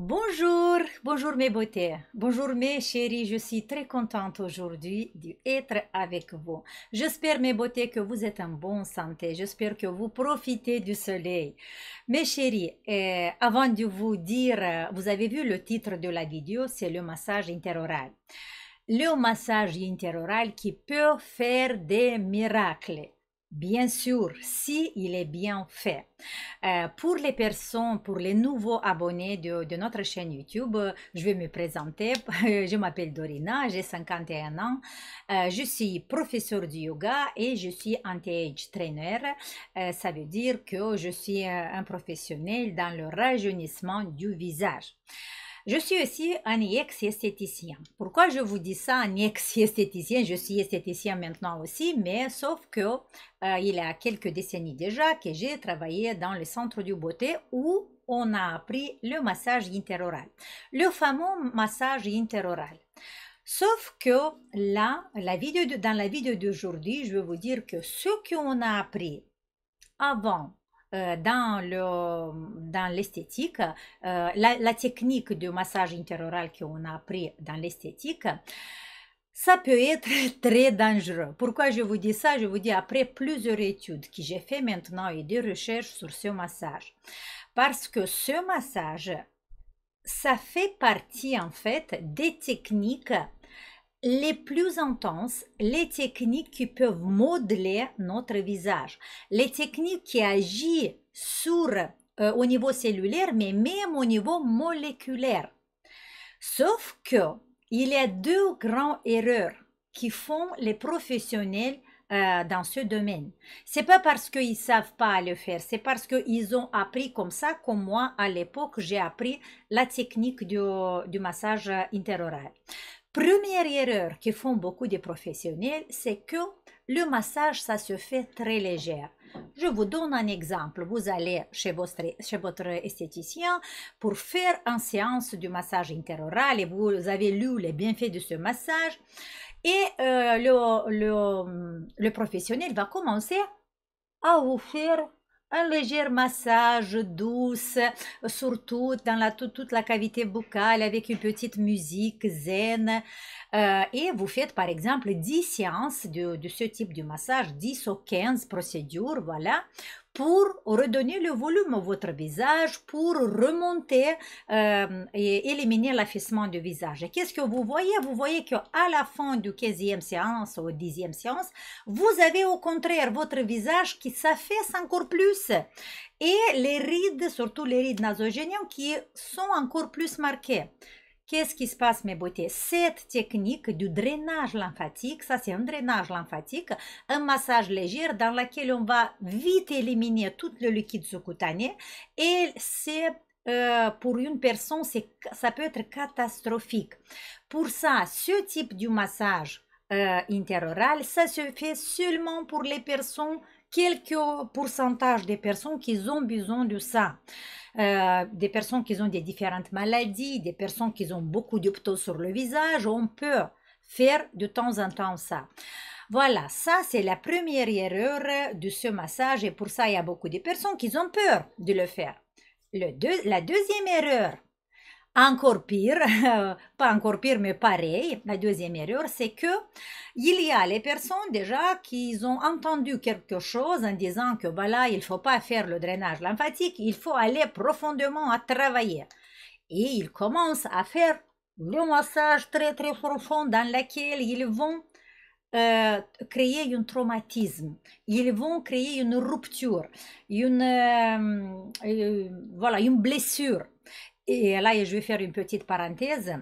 Bonjour, bonjour mes beautés, bonjour mes chéris, je suis très contente aujourd'hui d'être avec vous. J'espère mes beautés que vous êtes en bonne santé, j'espère que vous profitez du soleil. Mes chéries, eh, avant de vous dire, vous avez vu le titre de la vidéo, c'est le massage interoral. Le massage interoral qui peut faire des miracles. Bien sûr, si il est bien fait. Euh, pour les personnes, pour les nouveaux abonnés de, notre chaîne YouTube, je vais me présenter. je m'appelle Dorina, j'ai 51 ans. Euh, je suis professeur de yoga et je suis anti-age trainer. Euh, ça veut dire que je suis un professionnel dans le rajeunissement du visage. Je suis aussi un ex esthéticien. Pourquoi je vous dis ça, un ex esthéticien Je suis esthéticien maintenant aussi, mais sauf que euh, il y a quelques décennies déjà que j'ai travaillé dans le centre du beauté où on a appris le massage interoral, le fameux massage interoral. Sauf que là, la vidéo dans la vidéo d'aujourd'hui, je vais vous dire que ce qu'on a appris avant euh, dans le dans l'esthétique, euh, la, technique de massage interoral qu'on a appris dans l'esthétique, ça peut être très dangereux. Pourquoi je vous dis ça Je vous dis après plusieurs études que j'ai fait maintenant et des recherches sur ce massage. Parce que ce massage, ça fait partie en fait des techniques les plus intenses, les techniques qui peuvent modeler notre visage, les techniques qui agissent sur, euh, au niveau cellulaire, mais même au niveau moléculaire. Sauf que il y a deux grandes erreurs qui font les professionnels euh, dans ce domaine. C'est pas parce qu'ils savent pas le faire, c'est parce qu'ils ont appris comme ça, comme moi à l'époque j'ai appris la technique du, du massage euh, interoral. Première erreur que font beaucoup de professionnels, c'est que le massage, ça se fait très légère. Je vous donne un exemple. Vous allez chez votre, esthéticien pour faire une séance du massage interoral et vous avez lu les bienfaits de ce massage. Et euh, le, le professionnel va commencer à vous faire un léger massage douce, surtout dans la, toute, la cavité buccale avec une petite musique zen. Euh, et vous faites par exemple 10 séances de, de, ce type de massage, 10 ou 15 procédures, voilà, pour redonner le volume à votre visage, pour remonter euh, et éliminer l'affaissement du visage. Et qu'est-ce que vous voyez Vous voyez qu'à la fin du 15e séance ou 10e séance, vous avez au contraire votre visage qui s'affaisse encore plus et les rides, surtout les rides nasogéniennes, qui sont encore plus marquées. Qu'est-ce qui se passe, mes beautés Cette technique du drainage lymphatique, ça c'est un drainage lymphatique, un massage léger dans lequel on va vite éliminer tout le liquide sous-cutané et c'est euh, pour une personne, ça peut être catastrophique. Pour ça, ce type de massage euh, interoral, ça se fait seulement pour les personnes quelques pourcentages des personnes qui ont besoin de ça. Euh, des personnes qui ont des différentes maladies, des personnes qui ont beaucoup de ptos sur le visage, on peut faire de temps en temps ça. Voilà, ça c'est la première erreur de ce massage et pour ça il y a beaucoup de personnes qui ont peur de le faire. la deuxième erreur, encore pire, pas encore pire, mais pareil, la deuxième erreur, c'est que il y a les personnes déjà qui ont entendu quelque chose en disant que voilà, bah là, il faut pas faire le drainage lymphatique, il faut aller profondément à travailler. Et ils commencent à faire le massage très très profond dans lequel ils vont euh, créer un traumatisme. Ils vont créer une rupture, une, euh, euh, voilà, une blessure. Et là, je vais faire une petite parenthèse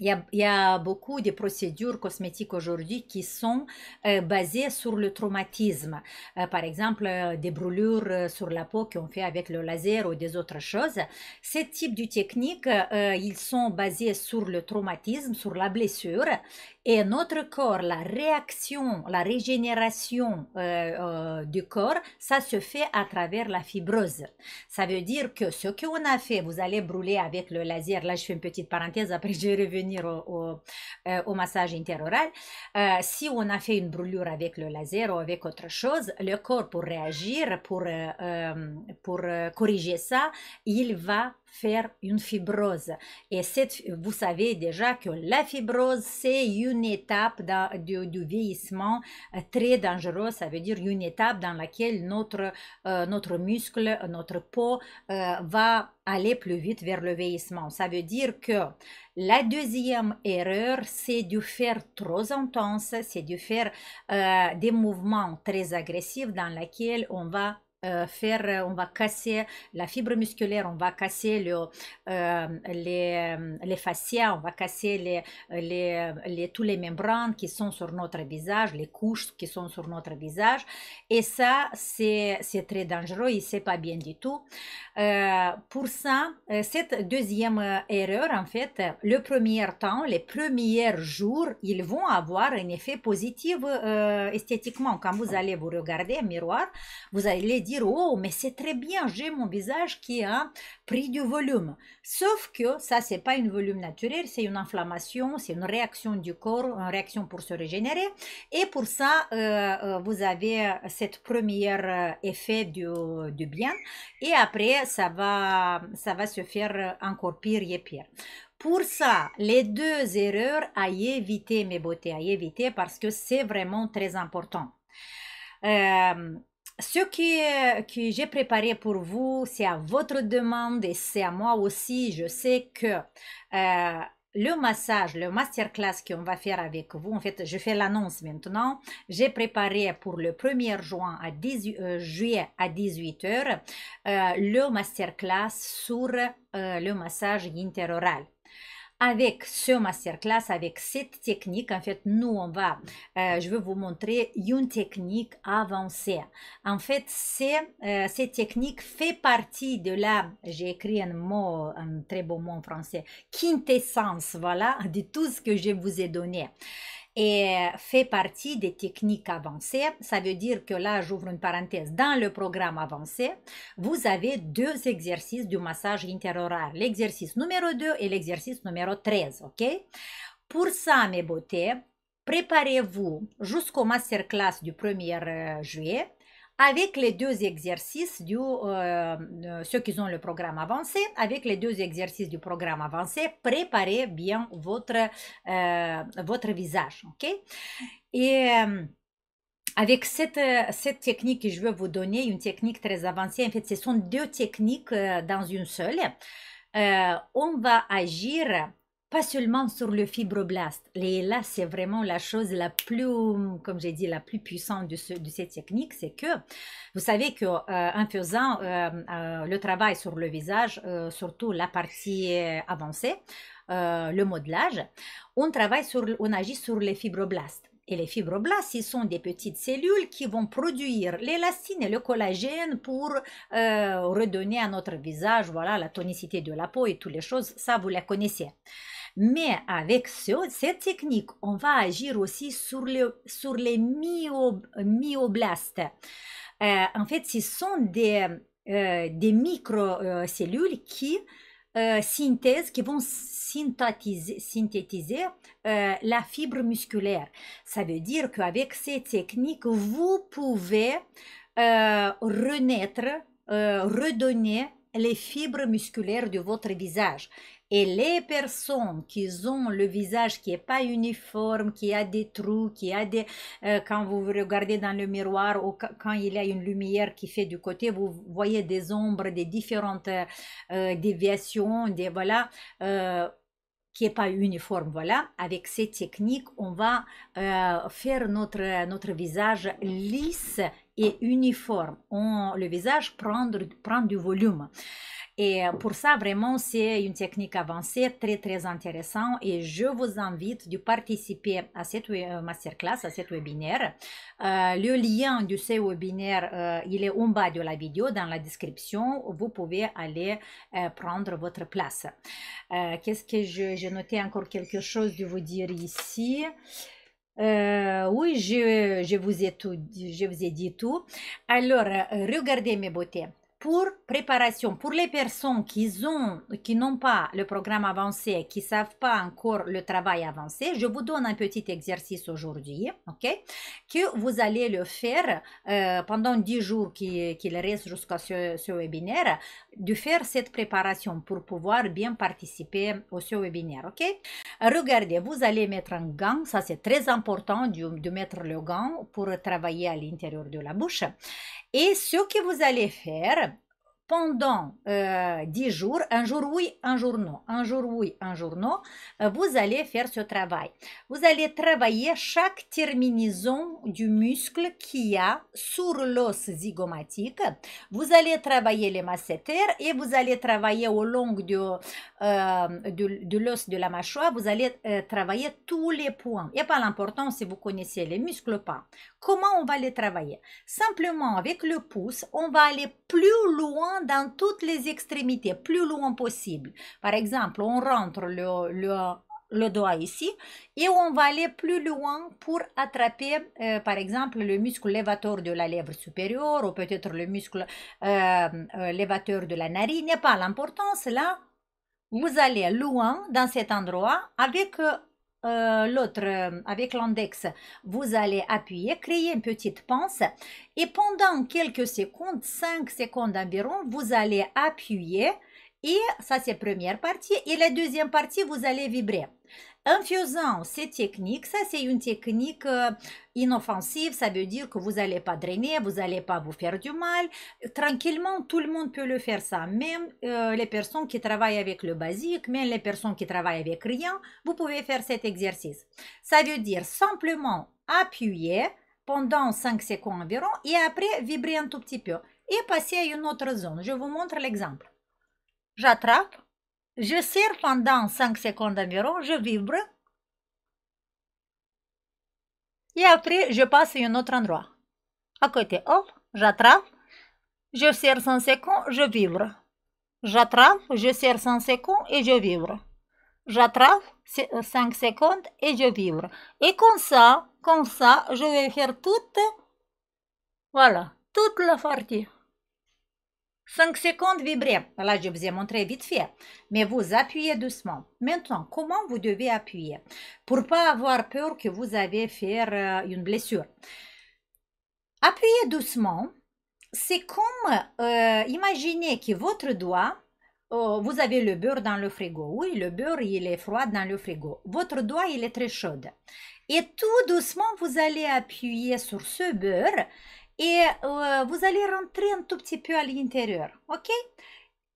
il y, a, beaucoup de procédures cosmétiques aujourd'hui qui sont euh, basées sur le traumatisme. Euh, par exemple, euh, des brûlures sur la peau qu'on fait avec le laser ou des autres choses. Ces types de techniques, ils sont basés sur le traumatisme, sur la blessure. Et notre corps, la réaction, la régénération du corps, ça se fait à travers la fibrose. Ça veut dire que ce qu'on a fait, vous allez brûler avec le laser. Là, je fais une petite parenthèse, après je revenir au, au, e, massage interoral, e, si on a fait une brûlure avec le laser ou avec autre chose, le corps pour réagir, pour, e, pour corriger ça, il va faire une fibrose. Et vous savez déjà que la fibrose, c'est une étape du, du, vieillissement euh, très dangereux. Ça veut dire une étape dans laquelle notre, euh, notre muscle, notre peau euh, va aller plus vite vers le vieillissement. Ça veut dire que la deuxième erreur, c'est de faire trop intense, c'est de faire des mouvements très agressifs dans lesquels on va euh, faire, euh, on va casser la fibre musculaire, on va casser le, euh, les, les fascias, on va casser les, les, les, tous les membranes qui sont sur notre visage, les couches qui sont sur notre visage. Et ça, c'est très dangereux et c'est pas bien du tout. pour ça, cette deuxième erreur, en fait, le premier temps, les premiers jours, ils vont avoir un effet positif esthétiquement. Quand vous allez vous regarder un miroir, vous allez dire Oh, mais c'est très bien, j'ai mon visage qui a pris du volume. Sauf que ça, c'est pas une volume naturel, c'est une inflammation, c'est une réaction du corps, une réaction pour se régénérer. Et pour ça, euh, euh, vous avez euh, cette première effet du, bien. Et après, ça va, ça va se faire encore pire et pire. Pour ça, les deux erreurs à éviter, mes beautés, à éviter parce que c'est vraiment très important ce que, j'ai préparé pour vous, c'est à votre demande et c'est à moi aussi. Je sais que euh, le massage, le masterclass qu'on va faire avec vous, en fait, je fais l'annonce maintenant. J'ai préparé pour le 1er juin à 18, euh, juillet à 18h euh, le masterclass sur le massage interoral avec ce masterclass, avec cette technique, en fait, nous, on va, euh, je vais vous montrer une technique avancée. En fait, euh, cette technique fait partie de la, j'ai écrit un mot, un très beau mot en français, quintessence, voilà, de tout ce que je vous ai donné et euh, fait partie des techniques avancées. Ça veut dire que là, j'ouvre une parenthèse, dans le programme avancé, vous avez deux exercices du massage interoral, l'exercice numéro 2 et l'exercice numéro 13, ok Pour ça, mes beautés, préparez-vous jusqu'au masterclass du 1er euh, juillet avec les deux exercices du euh, euh, ceux qui ont le programme avancé, avec les deux exercices du programme avancé, préparez bien votre euh, votre visage, ok Et avec cette, cette technique que je vais vous donner, une technique très avancée, en fait, ce sont deux techniques dans une seule. on va agir pas seulement sur le fibroblast. Et là, c'est vraiment la chose la plus, comme j'ai dit, la plus puissante de, de cette technique, c'est que vous savez que euh, faisant euh, euh, le travail sur le visage, surtout la partie avancée, le modelage, on travaille sur, on agit sur les fibroblastes. Et les fibroblastes, ce sont des petites cellules qui vont produire l'élastine et le collagène pour redonner à notre visage voilà, la tonicité de la peau et toutes les choses. Ça, vous la connaissez. Mais avec cette technique, on va agir aussi sur, le, sur les myoblastes. Euh, en fait, ce sont des, euh, des microcellules qui euh, qui vont synthétiser, synthétiser euh, la fibre musculaire. Ça veut dire qu'avec ces techniques, vous pouvez euh, renaître, redonner les fibres musculaires de votre visage. Et les personnes qui ont le visage qui n'est pas uniforme, qui a des trous, qui a des... Euh, quand vous regardez dans le miroir ou quand il y a une lumière qui fait du côté, vous voyez des ombres, des différentes euh, euh, déviations, des... Voilà. qui n'est pas uniforme, voilà, avec ces techniques, on va faire notre, notre visage lisse et uniforme. On, le visage prendre prend du volume. Et euh, pour ça, vraiment, c'est une technique avancée très, très intéressante. Et je vous invite de participer à cette euh, masterclass, à cette webinaire. Euh, le lien de ce webinaire, il est en bas de la vidéo, dans la description. Vous pouvez aller prendre votre place. Qu'est-ce que j'ai noté encore quelque chose de vous dire ici? oui, je, je, vous ai tout, je vous ai dit tout. Alors, regardez mes beautés pour préparation, pour les personnes qui ont, qui n'ont pas le programme avancé, qui savent pas encore le travail avancé, je vous donne un petit exercice aujourd'hui, ok, que vous allez le faire euh, pendant 10 jours qu'il qui reste jusqu'à ce, webinaire, de faire cette préparation pour pouvoir bien participer au ce webinaire, ok. Regardez, vous allez mettre un gant, ça c'est très important de, de mettre le gant pour travailler à l'intérieur de la bouche et ce que vous allez faire, pendant 10 euh, jours, un jour oui, un jour non, un jour oui, un jour non, euh, vous allez faire ce travail. Vous allez travailler chaque terminaison du muscle qui a sur l'os zygomatique. Vous allez travailler les masséters et vous allez travailler au long euh, de, de, l'os de la mâchoire. Vous allez travailler tous les points. Il n'y a pas l'important si vous connaissez les muscles pas. Comment on va les travailler Simplement avec le pouce, on va aller plus loin dans toutes les extrémités, plus loin possible. Par exemple, on rentre le, doigt ici et on va aller plus loin pour attraper, euh, par exemple, le muscle lévateur de la lèvre supérieure ou peut-être le muscle euh, euh, lévateur de la narine. N'est pas l'importance là. Vous allez loin dans cet endroit avec euh, l'autre euh, avec l'index, vous allez appuyer, créer une petite pince et pendant quelques secondes, 5 secondes environ, vous allez appuyer et ça c'est première partie et la deuxième partie, vous allez vibrer. En faisant ces techniques, ça c'est une technique euh, inoffensive, ça veut dire que vous n'allez pas drainer, vous n'allez pas vous faire du mal. Tranquillement, tout le monde peut le faire ça. Même euh, les personnes qui travaillent avec le basique, même les personnes qui travaillent avec rien, vous pouvez faire cet exercice. Ça veut dire simplement appuyer pendant 5 secondes environ et après vibrer un tout petit peu et passer à une autre zone. Je vous montre l'exemple. J'attrape, je serre pendant 5 secondes environ, je vibre. Et après, je passe à un autre endroit. À côté, hop, oh, j'attrape, je serre 100 secondes, je vibre. J'attrape, je serre 100 secondes et je vibre. J'attrape 5 euh, secondes et je vibre. Et comme ça, comme ça, je vais faire toute, voilà, toute la partie. 5 secondes vibrer. Là, je vous ai montré vite fait. Mais vous appuyez doucement. Maintenant, comment vous devez appuyer Pour pas avoir peur que vous avez faire euh, une blessure. Appuyez doucement. C'est comme, euh, imaginez que votre doigt, euh, vous avez le beurre dans le frigo. Oui, le beurre, il est froid dans le frigo. Votre doigt, il est très chaud. Et tout doucement, vous allez appuyer sur ce beurre et uh, vous allez rentrer un tout petit peu à l'intérieur, ok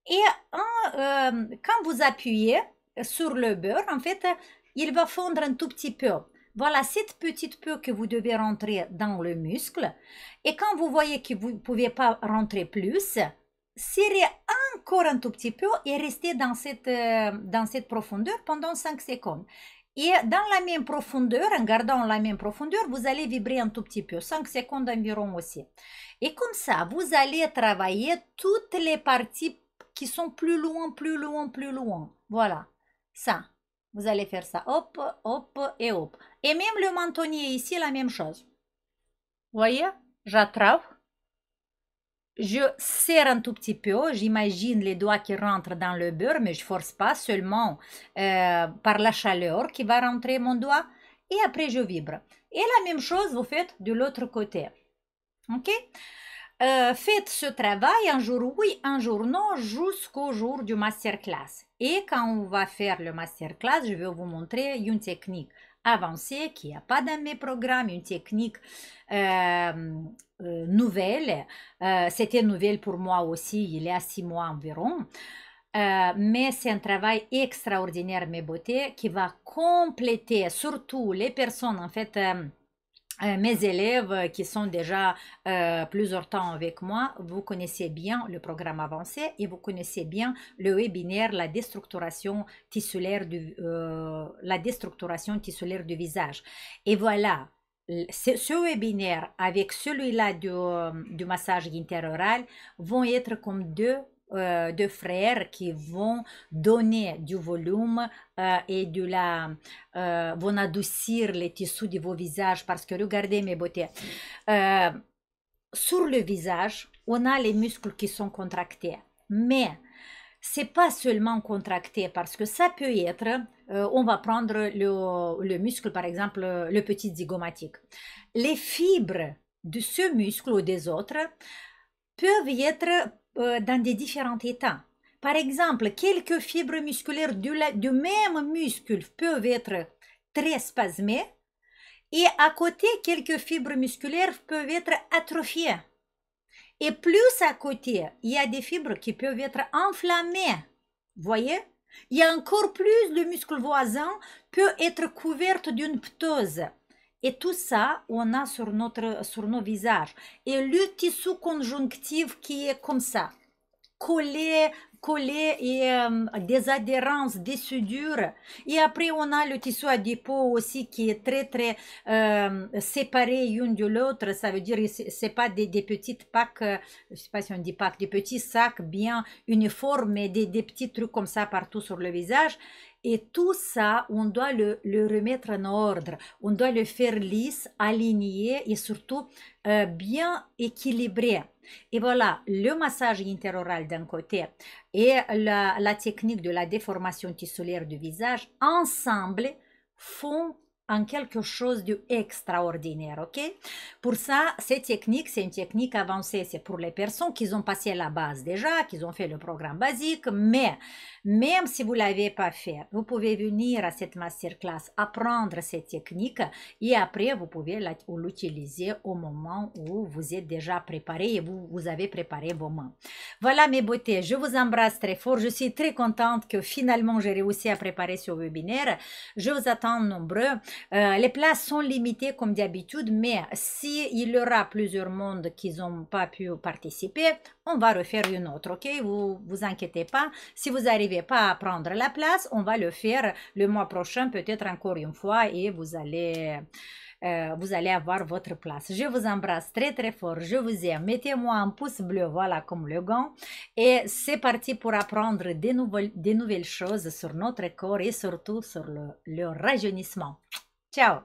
Et um, quand vous appuyez sur le beurre, en fait, il va fondre un tout petit peu. Voilà cette petite peu que vous devez rentrer dans le muscle. Et quand vous voyez que vous ne pouvez pas rentrer plus, serrez encore un tout petit peu et restez dans cette, euh, dans cette profondeur pendant 5 secondes. Et dans la même profondeur, en gardant la même profondeur, vous allez vibrer un tout petit peu, 5 secondes environ aussi. Et comme ça, vous allez travailler toutes les parties qui sont plus loin, plus loin, plus loin. Voilà, ça. Vous allez faire ça, hop, hop et hop. Et même le mentonnier ici, la même chose. Vous voyez, j'attrape. Je serre un tout petit peu, j'imagine les doigts qui rentrent dans le beurre, mais je force pas seulement euh, par la chaleur qui va rentrer mon doigt. Et après, je vibre. Et la même chose, vous faites de l'autre côté. OK euh, Faites ce travail un jour oui, un jour non, jusqu'au jour du masterclass. Et quand on va faire le masterclass, je vais vous montrer une technique avancé, qui n'a pas dans mes programmes une technique euh, euh, nouvelle. Euh, c'était nouvelle pour moi aussi il y a six mois environ. mais c'est un travail extraordinaire, mes beautés, qui va compléter surtout les personnes, en fait, euh, mes élèves euh, qui sont déjà euh, plusieurs temps avec moi, vous connaissez bien le programme avancé et vous connaissez bien le webinaire la déstructuration tissulaire du la déstructuration tissulaire du visage. Et voilà, ce webinaire avec celui-là du, du massage interoral vont être comme deux euh, de frères qui vont donner du volume euh, et de la euh, vont adoucir les tissus de vos visages parce que regardez mes beautés sur le visage on a les muscles qui sont contractés mais c'est pas seulement contracté parce que ça peut être on va prendre le, le muscle par exemple le petit zygomatique les fibres de ce muscle ou des autres peuvent y être euh, dans des différents états. Par exemple, quelques fibres musculaires du, même muscle peuvent être très spasmées et à côté, quelques fibres musculaires peuvent être atrophiées. Et plus à côté, il y a des fibres qui peuvent être enflammées. Voyez Il y a encore plus, le muscle voisin peuvent être couverts d'une ptose. Et tout ça, on a sur, notre, sur nos visages. Et le tissu conjonctif qui est comme ça, collé, collé et euh, des adhérences, des soudures Et après, on a le tissu adipeux aussi qui est très, très euh, séparé une de l'autre. Ça veut dire c'est pas des, des, petites packs, euh, je sais pas si on dit packs, des petits sacs bien uniformes, mais des, des petits trucs comme ça partout sur le visage. Et tout ça, on doit le, remettre en ordre, on doit le faire lisse, aligné et surtout euh, bien équilibré. Et voilà, le massage interoral d'un côté et la, la, technique de la déformation tissulaire du visage, ensemble, font en quelque chose d'extraordinaire, ok Pour ça, cette technique, c'est une technique avancée, c'est pour les personnes qui ont passé la base déjà, qui ont fait le programme basique, mais même si vous l'avez pas fait, vous pouvez venir à cette masterclass, apprendre cette technique et après, vous pouvez l'utiliser au moment où vous êtes déjà préparé et vous, vous avez préparé vos mains. Voilà mes beautés, je vous embrasse très fort, je suis très contente que finalement j'ai réussi à préparer ce webinaire. Je vous attends nombreux. Euh, les places sont limitées comme d'habitude, mais s'il il y aura plusieurs mondes qui n'ont pas pu participer, on va refaire une autre, ok Vous vous inquiétez pas. Si vous n'arrivez pas à prendre la place, on va le faire le mois prochain, peut-être encore une fois, et euh, vous allez... avoir votre place. Je vous embrasse très très fort, je vous aime. Mettez-moi un pouce bleu, voilà comme le gant. Et c'est parti pour apprendre des, nouvelles choses sur notre corps et surtout sur le rajeunissement. 笑。